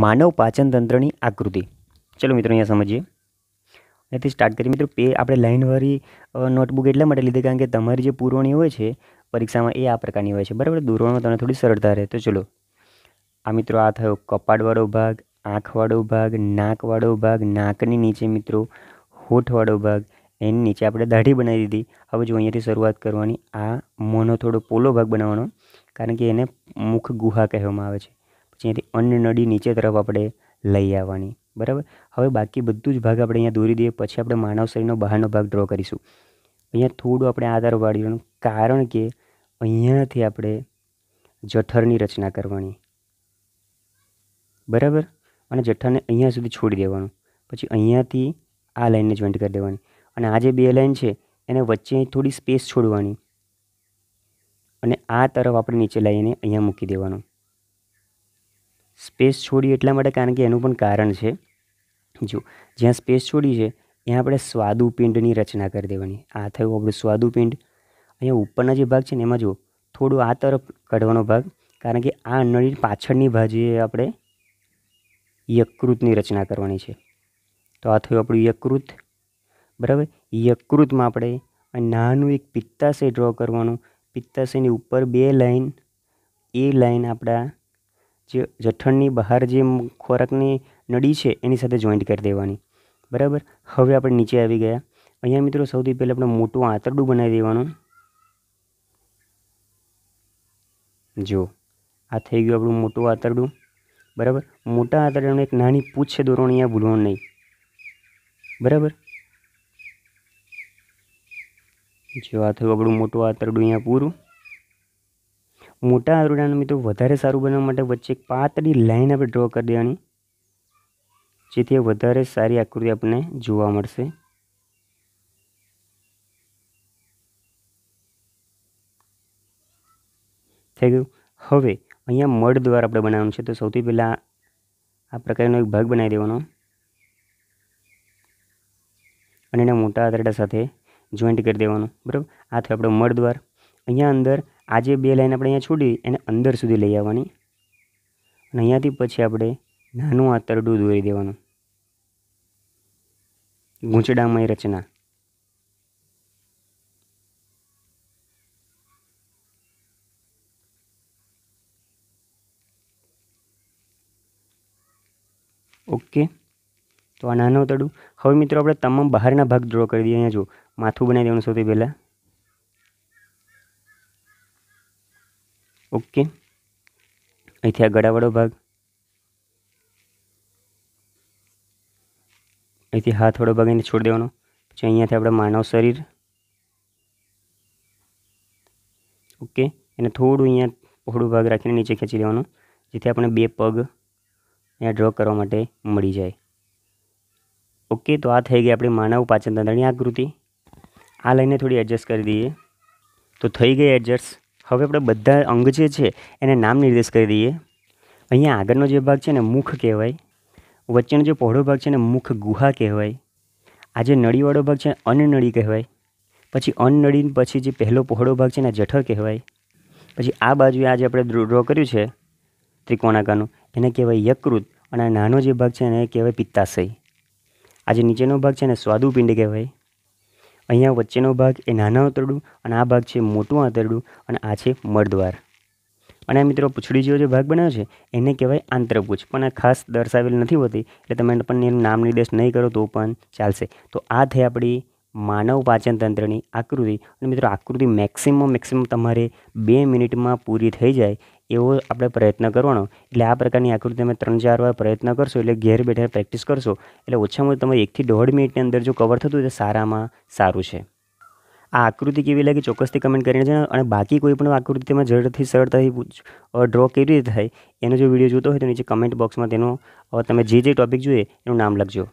માનવ પાચનતંત્રની આકૃતિ ચલો મિત્રો અહીંયા સમજીએ અહીંથી સ્ટાર્ટ કરીએ મિત્રો પે આપણે લાઇનવાળી નોટબુક એટલા માટે લીધી કારણ કે તમારી જે પૂરવણી હોય છે પરીક્ષામાં એ આ પ્રકારની હોય છે બરાબર દોરવામાં તમને થોડી સરળતા રહે તો ચલો આ મિત્રો આ થયો કપાળવાળો ભાગ આંખવાળો ભાગ નાકવાળો ભાગ નાકની નીચે મિત્રો હોઠવાળો ભાગ એની નીચે આપણે દાઢી બનાવી દીધી હવે જો અહીંયાથી શરૂઆત કરવાની આ મોનો થોડો પોલો ભાગ બનાવવાનો કારણ કે એને મુખ ગુહા કહેવામાં આવે છે પછી અહીંથી અન્ન નીચે તરફ આપણે લઈ આવવાની બરાબર હવે બાકી બધું જ ભાગ આપણે અહીંયા દોરી દઈએ પછી આપણે માનવ શરીરનો બહારનો ભાગ ડ્રો કરીશું અહીંયા થોડું આપણે આધાર વાળીનું કારણ કે અહીંયાથી આપણે જઠરની રચના કરવાની બરાબર અને જઠરને અહીંયા સુધી છોડી દેવાનું પછી અહીંયાથી આ લાઇનને જોઈન્ટ કરી દેવાની અને આ જે બે લાઇન છે એને વચ્ચે થોડી સ્પેસ છોડવાની અને આ તરફ આપણે નીચે લાવીને અહીંયા મૂકી દેવાનું સ્પેસ છોડી એટલા માટે કારણ કે એનું પણ કારણ છે જો જ્યાં સ્પેસ છોડી છે ત્યાં આપણે સ્વાદુપિંડની રચના કરી દેવાની આ થયું આપણું સ્વાદુપિંડ અહીંયા ઉપરના જે ભાગ છે ને એમાં જો થોડો આ તરફ કાઢવાનો ભાગ કારણ કે આ અંડળની પાછળની ભાજીએ આપણે યકૃતની રચના કરવાની છે તો આ થયું આપણું યકૃત બરાબર યકૃતમાં આપણે નાનું એક પિત્તાશય ડ્રો કરવાનું પિત્તાશયની ઉપર બે લાઈન એ લાઈન આપણા જે જઠણની બહાર જે ખોરાકની નળી છે એની સાથે જોઈન્ટ કરી દેવાની બરાબર હવે આપણે નીચે આવી ગયા અહીંયા મિત્રો સૌથી પહેલાં આપણે મોટું આંતરડું બનાવી દેવાનું જો આ થઈ ગયું આપણું મોટું આંતરડું બરાબર મોટા આંતરડાનું એક નાની પૂછ છે દોરવાની અહીંયા ભૂલવાનું નહીં બરાબર જો આ થયું આપણું મોટું આંતરડું અહીંયા પૂરું મોટા આરોડાનું મિત્રો વધારે સારું બનાવવા માટે વચ્ચે એક પાતળી લાઈન આપણે ડ્રો કરી દેવાની જેથી વધારે સારી આકૃતિ આપણને જોવા મળશે થઈ ગયું હવે અહીંયા મડ દ્વાર આપણે બનાવવાનું છે તો સૌથી પહેલાં આ પ્રકારનો એક ભાગ બનાવી દેવાનો અને એને મોટા આંતરડા સાથે જોઈન્ટ કરી દેવાનું બરાબર આ થયું આપણો મળ દ્વાર અહીંયા અંદર આ જે બે લાઈન આપણે અહીંયા છોડી એને અંદર સુધી લઈ આવવાની અને અહીંયાથી પછી આપણે નાનું આ તરડું દોરી દેવાનું ગૂંચડામય રચના ઓકે તો આ નાનું તડું હવે મિત્રો આપણે તમામ બહારના ભાગ ડ્રો કરી દઈએ અહીંયા જો માથું બનાવી દેવાનું સૌથી પહેલાં ओके અહીંથી આ ગડાવાળો ભાગ આથી હાથડો ભાગને છોડી દેવાનો છે અહીંયાથી આપણે માનવ શરીર ઓકે અને થોડું અહીંયા પહોળો ભાગ રાખીને નીચે ખેંચી લેવાનો જેથી આપણે બે પગ અહીંયા ડ્રો કરવા માટે મળી જાય ઓકે તો આ થઈ ગઈ આપણી માનવ પાચનતંત્રની આકૃતિ આ લાઈનને થોડી એડજસ્ટ કરી દઈએ તો થઈ ગઈ એડજસ્ટ હવે આપણે બધા અંગ જે છે એને નામ નિર્દેશ કરી દઈએ અહીંયા આગળનો જે ભાગ છે ને મુખ કહેવાય વચ્ચેનો જે પહોળો ભાગ છે ને મુખ ગુહા કહેવાય આ જે નળીવાળો ભાગ છે અનનળી કહેવાય પછી અનનળી પછી જે પહેલો પહોળો ભાગ છે ને જઠર કહેવાય પછી આ બાજુએ આજે આપણે ડ્રો કર્યું છે ત્રિકોણાકાનું એને કહેવાય યકૃત અને નાનો જે ભાગ છે એને કહેવાય પિત્તાશય આજે નીચેનો ભાગ છે ને સ્વાદુપિંડ કહેવાય અહીંયા વચ્ચેનો ભાગ એ નાના આંતરડું અને આ ભાગ છે મોટું આંતરડું અને આ છે મળદ્વાર અને આ મિત્રો પૂછડી જેવો જે ભાગ બનાવ્યો છે એને કહેવાય આંતરપૂછ પણ આ ખાસ દર્શાવેલ નથી હોતી એટલે તમે પણ એનું નામ નિર્દેશ નહીં કરો તો પણ ચાલશે તો આ થઈ આપણી માનવ પાચનતંત્રની આકૃતિ અને મિત્રો આકૃતિ મેક્સિમમ મેક્સિમમ તમારે બે મિનિટમાં પૂરી થઈ જાય એવો આપણે પ્રયત્ન કરવાનો એટલે આ પ્રકારની આકૃતિ તમે ત્રણ ચાર વાર પ્રયત્ન કરશો એટલે ઘેર બેઠા પ્રેક્ટિસ કરશો એટલે ઓછામાં ઓછું તમે એકથી દોઢ મિનિટની અંદર જો કવર થતું તો સારામાં સારું છે આ આકૃતિ કેવી લાગી ચોક્કસથી કમેન્ટ કરીને જણાવો અને બાકી કોઈ પણ આકૃતિ તેમાં ઝડપથી સરળતાથી ડ્રો કેવી રીતે થાય એનો જો વિડીયો જોતો હોય તો નીચે કમેન્ટ બોક્સમાં તેનો તમે જે જે ટૉપિક જોઈએ એનું નામ લખજો